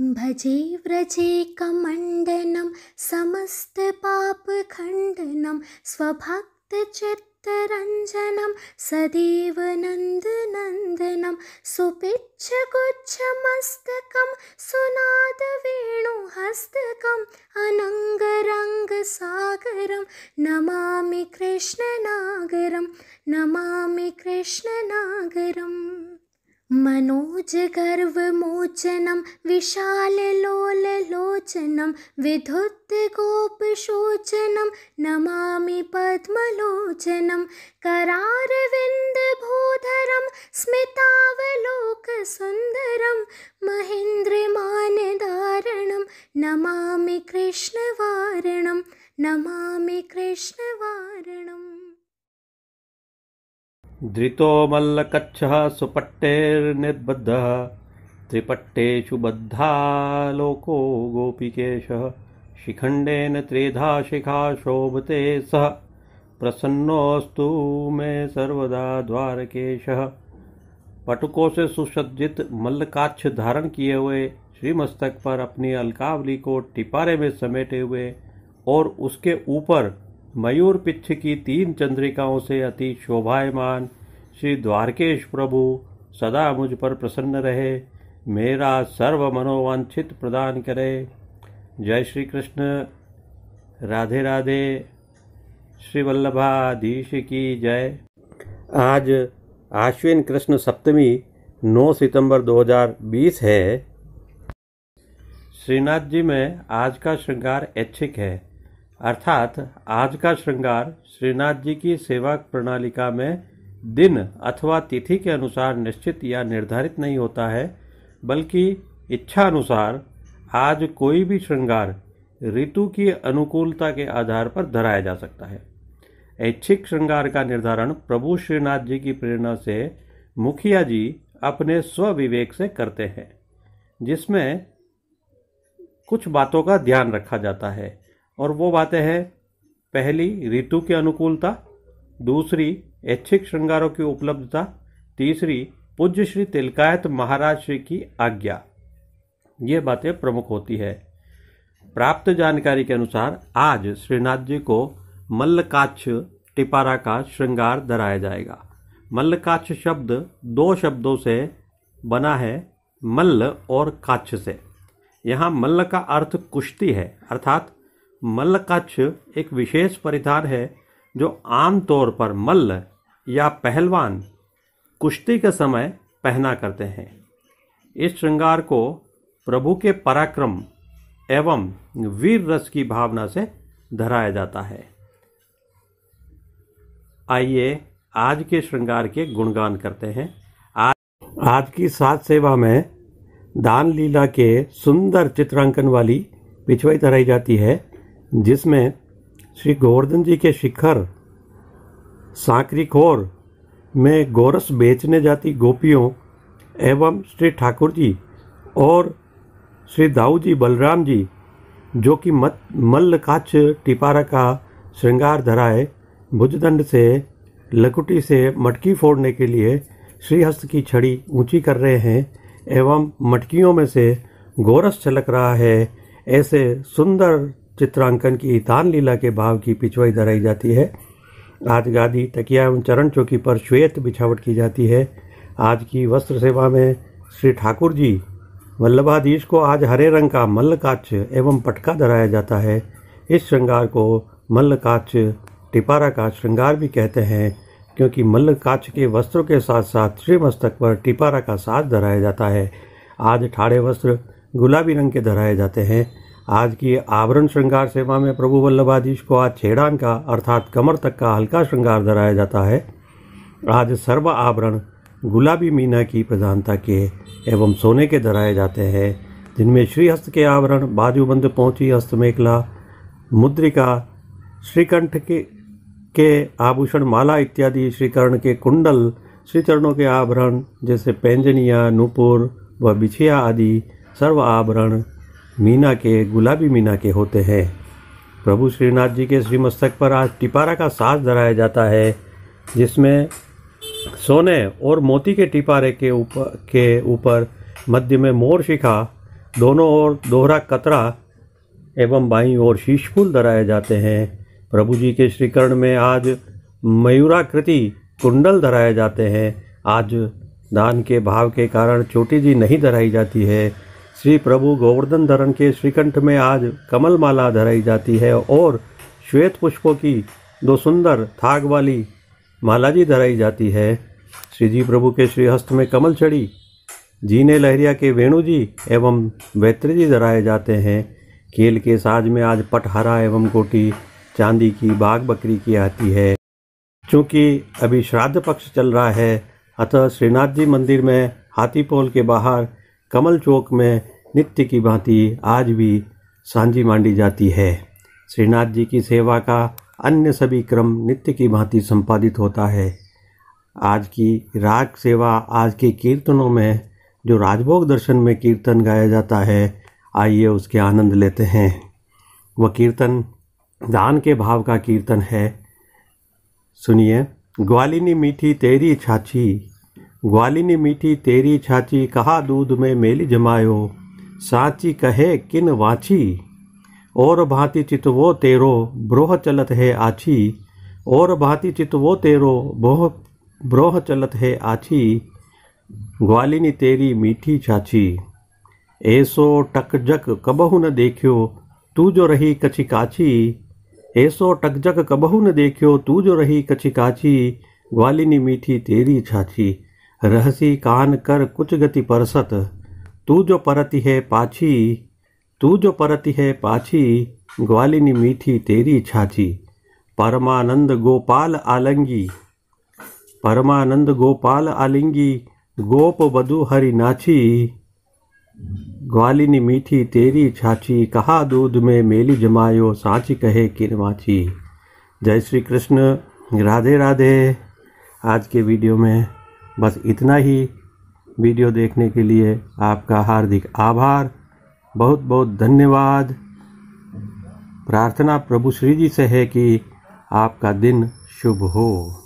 भजे व्रजे कमण्डनं समस्तपापखण्डनं स्वभक्तचित्तरञ्जनं सदैव नन्दनन्दनं सुपिच्छगुच्छमस्तकं सुनादवेणुहस्तकम् अनङ्गरङ्गसागरं नमामि कृष्णनागरं नमामि कृष्णनागरम् मनोजगर्वमोचनं विशालोलोचनं विधुत गोपशोचनं नमामि पद्मलोचनं करारविन्दभोधरं स्मितावलोकसुन्दरं महेन्द्रमानधारणं नमामि कृष्णवारणं नमामि कृष्णवारणम् धृतो मल्लकच्छः सुपट्टेर्निर्बद्धः त्रिपट्टेषु बद्धा लोको गोपिकेशः शिखण्डेन त्रेधा शिखा शोभते सः प्रसन्नोऽस्तु मे सर्वदा द्वारकेशः पटुकों से सुसज्जित मल्लकाच्छ धारण किए हुए श्रीमस्तक पर अपनी अलकावली को टिपारे में समेटे हुए और उसके ऊपर मयूर पिच्छ की तीन चंद्रिकाओं से अति शोभायमान श्री द्वारकेश प्रभु सदा मुझ पर प्रसन्न रहे मेरा सर्व मनोवांछित प्रदान करे जय श्री कृष्ण राधे राधे श्री की जय आज आश्विन कृष्ण सप्तमी 9 सितंबर 2020 है श्रीनाथ जी में आज का श्रृंगार ऐच्छिक है अर्थात आज का श्रृंगार श्रीनाथ जी की सेवा प्रणालिका में दिन अथवा तिथि के अनुसार निश्चित या निर्धारित नहीं होता है बल्कि इच्छा अनुसार आज कोई भी श्रृंगार ऋतु की अनुकूलता के आधार पर धराया जा सकता है ऐच्छिक श्रृंगार का निर्धारण प्रभु श्रीनाथ जी की प्रेरणा से मुखिया जी अपने स्वविवेक से करते हैं जिसमें कुछ बातों का ध्यान रखा जाता है और वो बातें हैं पहली ऋतु की अनुकूलता दूसरी ऐच्छिक श्रृंगारों की उपलब्धता तीसरी पूज्य श्री तिलकायत महाराज श्री की आज्ञा ये बातें प्रमुख होती है प्राप्त जानकारी के अनुसार आज श्रीनाथ जी को मल्लकाक्ष टिपारा का श्रृंगार धराया जाएगा मल्लकाक्ष शब्द दो शब्दों से बना है मल्ल और काक्ष से यहाँ मल्ल का अर्थ कुश्ती है अर्थात मल्ल कच्छ एक विशेष परिधान है जो आमतौर पर मल्ल या पहलवान कुश्ती के समय पहना करते हैं इस श्रृंगार को प्रभु के पराक्रम एवं वीर रस की भावना से धराया जाता है आइए आज के श्रृंगार के गुणगान करते हैं आज आज की सात सेवा में दान लीला के सुंदर चित्रांकन वाली पिछवाई तराई जाती है जिसमें श्री गोवर्धन जी के शिखर खोर में गोरस बेचने जाती गोपियों एवं श्री ठाकुर जी और श्री दाऊ जी बलराम जी जो कि मत मल्ल काछ टिपारा का श्रृंगार धराए भुजदंड से लकुटी से मटकी फोड़ने के लिए श्रीहस्त की छड़ी ऊंची कर रहे हैं एवं मटकियों में से गोरस छलक रहा है ऐसे सुंदर चित्रांकन की इतान लीला के भाव की पिछवाई दराई जाती है आज गादी तकिया एवं चरण चौकी पर श्वेत बिछावट की जाती है आज की वस्त्र सेवा में श्री ठाकुर जी वल्लभाधीश को आज हरे रंग का काच एवं पटका धराया जाता है इस श्रृंगार को काच टिपारा का श्रृंगार भी कहते हैं क्योंकि काच के वस्त्रों के साथ साथ श्रीमस्तक पर टिपारा का साज धराया जाता है आज ठाड़े वस्त्र गुलाबी रंग के धराए जाते हैं आज की आवरण श्रृंगार सेवा में प्रभु वल्लभाधीश को आज छेड़ान का अर्थात कमर तक का हल्का श्रृंगार धराया जाता है आज सर्व आवरण गुलाबी मीना की प्रधानता के एवं सोने के धराए जाते हैं जिनमें श्रीहस्त के आवरण बाजूबंद पहुँची हस्तमेखला मुद्रिका श्रीकंठ के के आभूषण माला इत्यादि श्रीकर्ण के कुंडल श्रीचरणों के आभरण जैसे पैंजनिया नूपुर व बिछिया आदि सर्व आभरण मीना के गुलाबी मीना के होते हैं प्रभु श्रीनाथ जी के श्रीमस्तक पर आज टिपारा का साज धराया जाता है जिसमें सोने और मोती के टिपारे के ऊपर के ऊपर मध्य में मोर शिखा दोनों ओर दोहरा कतरा एवं बाई और शीश फूल धराए जाते हैं प्रभु जी के श्रीकरण में आज मयूराकृति कुंडल धराए जाते हैं आज दान के भाव के कारण चोटी जी नहीं धराई जाती है श्री प्रभु गोवर्धन धरण के श्रीकंठ में आज कमल माला धराई जाती है और श्वेत पुष्पों की दो सुंदर थाग वाली माला जी धराई जाती है श्री जी प्रभु के श्रीहस्त में कमल चढ़ी जीने लहरिया के वेणु जी एवं वैत्री जी धराए जाते हैं खेल के साज में आज पटहरा एवं कोटी चांदी की बाघ बकरी की आती है चूँकि अभी श्राद्ध पक्ष चल रहा है अतः श्रीनाथ जी मंदिर में हाथीपोल के बाहर कमल चौक में नित्य की भांति आज भी सांझी मांडी जाती है श्रीनाथ जी की सेवा का अन्य सभी क्रम नित्य की भांति संपादित होता है आज की राग सेवा आज के कीर्तनों में जो राजभोग दर्शन में कीर्तन गाया जाता है आइए उसके आनंद लेते हैं वह कीर्तन दान के भाव का कीर्तन है सुनिए ग्वालिनी मीठी तेरी छाछी ग्वालिन मीठी तेरी छाछी कहा दूध में मेली जमायो साची कहे किन वाची और भांति चित वो तेरो ब्रोह चलत है आछी और भांति चित वो तेरो बोह ब्रोह चलत है आछी ग्वालिनी तेरी मीठी छाछी ऐसो टकजक कबहू न देखियो तू जो रही कछि काछी ऐसो टकजक कबहू न देखियो तू जो रही कछि काछी ग्वालिनी मीठी तेरी छाछी रहसी कान कर कुछ गति परसत तू जो परती है पाछी तू जो परती है पाछी ग्वालिनी मीठी तेरी छाछी परमानंद गोपाल आलंगी परमानंद गोपाल आलिंगी गोप बधु हरि नाची ग्वालिनी मीठी तेरी छाछी कहा दूध में मेली जमायो साची कहे माछी जय श्री कृष्ण राधे राधे आज के वीडियो में बस इतना ही वीडियो देखने के लिए आपका हार्दिक आभार बहुत बहुत धन्यवाद प्रार्थना प्रभु श्री जी से है कि आपका दिन शुभ हो